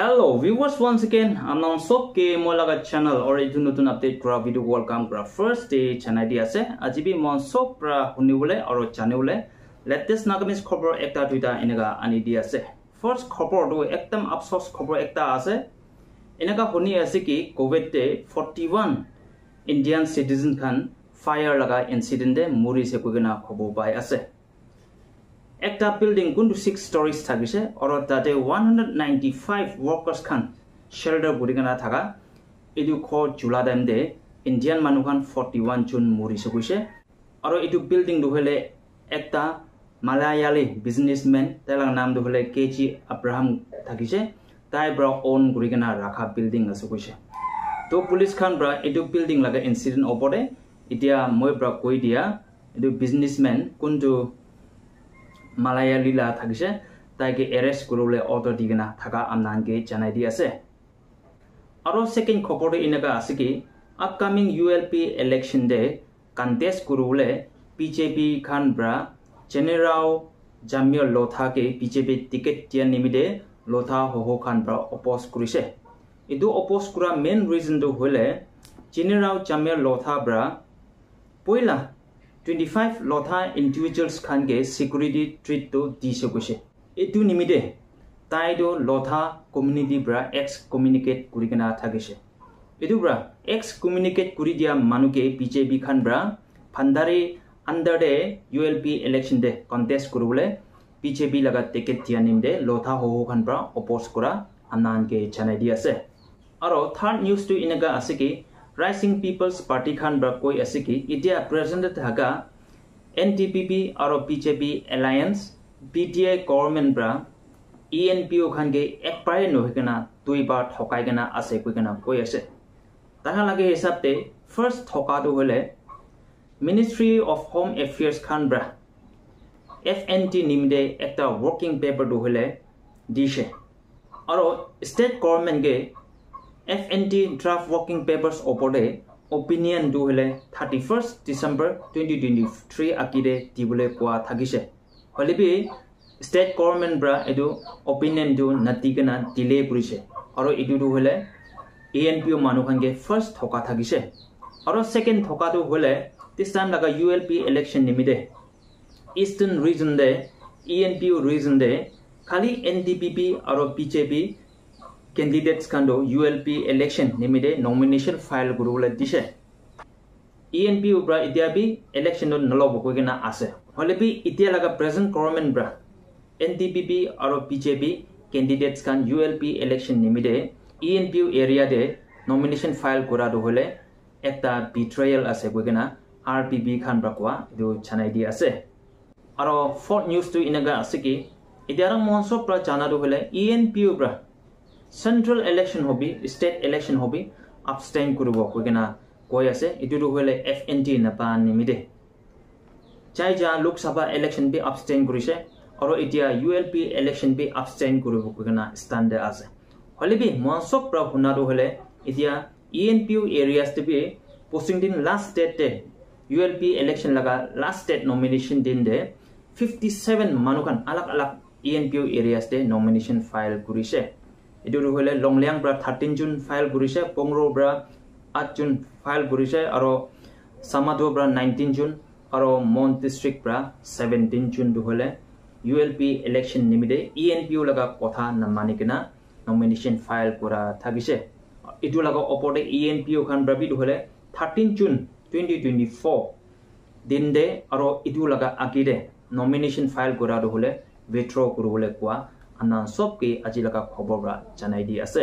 Hello viewers once again anong sokke molaga channel or itu notun update kra video welcome kra first day channel dia se aji bi mon sok pra hunibule or channelule latest nagamis khobor ekta duita enega ani dia se first khobor do ekdam absos khobor ekta ase enega huni ase ki covid te 41 indian citizen khan fire laga incident de muri se kugina khobo bai ase একটা building যোন six storeys থাকিছে আৰু তাতে one hundred ninety five workers খান shelter বুলি কেনে থকা এইটো খ জোলা দাম দে ইণ্ডিয়ান মানুহ খান ফৰ্টি ওৱান জুন মৰিছে কৈছে আৰু এইটো বিল্ডিংটো হ'লে এটা মালায়ালী বিজনেছমেন তেওঁলোকৰ নামটো হ'লে কে জি আব্ৰাহাম থাকিছে তাইৰ পৰা অন কৰি কেনে ৰখা বিল্ডিং আছে কৈছে তো পুলিচ খান পৰা এইটো বিল্ডিং লাগে ইঞ্চিডেণ্ট ওপৰতে এতিয়া মই পৰা কৈ দিয়া এইটো বিজনেছমেন কোনটো মালায়া লীলা থাকিছে তাইকে এৰেষ্ট কৰিবলৈ অৰ্ডাৰ দি কিনা থকা আমনাকে জনাই দি আছে আৰু ছেকেণ্ড খবৰটো এনেকুৱা আছে কি upcoming U L P election ডে কণ্টেষ্ট কৰিবলৈ বি জে পি খান ব্ৰা জেনেৰাও জামিয় লথাকে বি জে পি টিকেট দিয়া নিমিত্তে লথা হহো খান ব্ৰা অপ'জ কৰিছে এইটো অপ'জ কৰা মেইন ৰিজনটো হ'লে জেনেৰাও জামিয় 25 lotha individuals khan ge security treat to di se ko se etu nimide tai do lotha community bra ex communicate kuri gana tha ge se etu bra ex communicate kuri dia manu ke bjp khan bra phandari under de ulp election de contest kuru bole bjp laga ticket dia nim de lotha ho ho khan bra oppose kura anan ke chana dia se aro third news to inaga ase ki rising people's পাৰ্টীখন বা কৈ আছে কি এতিয়া প্ৰেজেণ্টত থকা N T P P আৰু B J P alliance B T I government বা ই এন পি অ'খন গৈ একপাৰে নহৈ কিনা দুইবাৰ থকাই কিনা আছে কৈ কিনা কৈ আছে তাহাৰ লাগে হিচাপে ফাৰ্ষ্ট থকাটো হ'লে মিনিষ্ট্ৰী অফ হোম এফেয়াৰ্ছখন ব্ৰা এফ এন টি নিমিতে এটা ৱৰ্কিং পেপাৰটো হ'লে দিছে আৰু ষ্টেট গভৰ্ণমেণ্টকে F N T draft working papers ওপৰতে অপিনিয়নটো হ'লে thirty first December twenty twenty three আঁকিৰে দিবলৈ কোৱা থাকিছে হ'লেবি ষ্টেট গভৰ্ণমেণ্ট পৰা এইটো অপিনিয়নটো নাতি কিনা ডিলে কৰিছে আৰু এইটোতো হ'লে এ এন পিঅ' মানুহখিনিকে ফাৰ্ষ্ট থকা থাকিছে আৰু ছেকেণ্ড থকাটো হ'লে দিছ টাইম লগা ইউ এল পি এলেকশ্যন নিমিতে ইষ্টাৰ্ণ ৰিজন দে ই এন পি ৰিজন দে খালী এন ডি পি পি আৰু B J P candidates khan do ulp election nimide nomination file guru la dise enp ubra itia bi election do nalobo ko gena ase hole bi itia laga present government bra ndpp aro bjp candidates khan ulp election nimide enp area de nomination file kora do hole ekta betrayal ase ko gena rpb khan bra kwa do chanai di ase aro fourth news to inaga ase ki itia rang monso pra chana do hole enp ubra central election হবি state election হবি abstain কৰিব কৈকেনা কৈ আছে এইটোতো হ'লে F N T নেপা নিমিতে যাই যা লোকসভা ইলেকশ্যন বি আপষ্টেইন কৰিছে আৰু এতিয়া ইউ এল পি ইলেকশ্যন বি আপষ্টেইন কৰিব কৈকেনা ষ্টেণ্ডাৰ্ড আছে হ'লে বি মই চব পৰা শুনাটো হ'লে এতিয়া ই এন পি ইউ এৰিয়াজটো বি পশ্চিম দিন লাষ্ট ডেটে ইউ এল পি ইলেকশ্যন লগা লাষ্ট ডেট নমিনেশ্যন দিন দে ফিফটি চেভেন মানুহ খান আলগ আলগ ই এন পি ইউ এৰিয়াজতে নমিনেশ্যন ফাইল কৰিছে এইটো হ'লে লংলিয়াং পৰা থাৰ্টিন জুন ফাইল কৰিছে পংৰ পৰা আঠ জুন ফাইল কৰিছে আৰু চামাটো পৰা নাইনটিন জুন আৰু মন ডিষ্ট্ৰিক্ট পৰা ছেভেণ্টিন জুনটো হ'লে ইউ এল পি ইলেকশ্যন নিমিত্তে ই এন পিঅ' লগা কথা নামানি কিনে নমিনেশ্যন ফাইল কৰা থাকিছে এইটো লগা ওপৰতে ই এন পিঅ' খান বাবে হ'লে thirteen June twenty twenty four দিন দে আৰু এইটো লগা আঁকিৰে নমিনেশ্যন ফাইল কৰাটো হ'লে উইথড্ৰ কৰিবলৈ কোৱা আনান সবকে আজিলাকা খবর জানাই দি আছে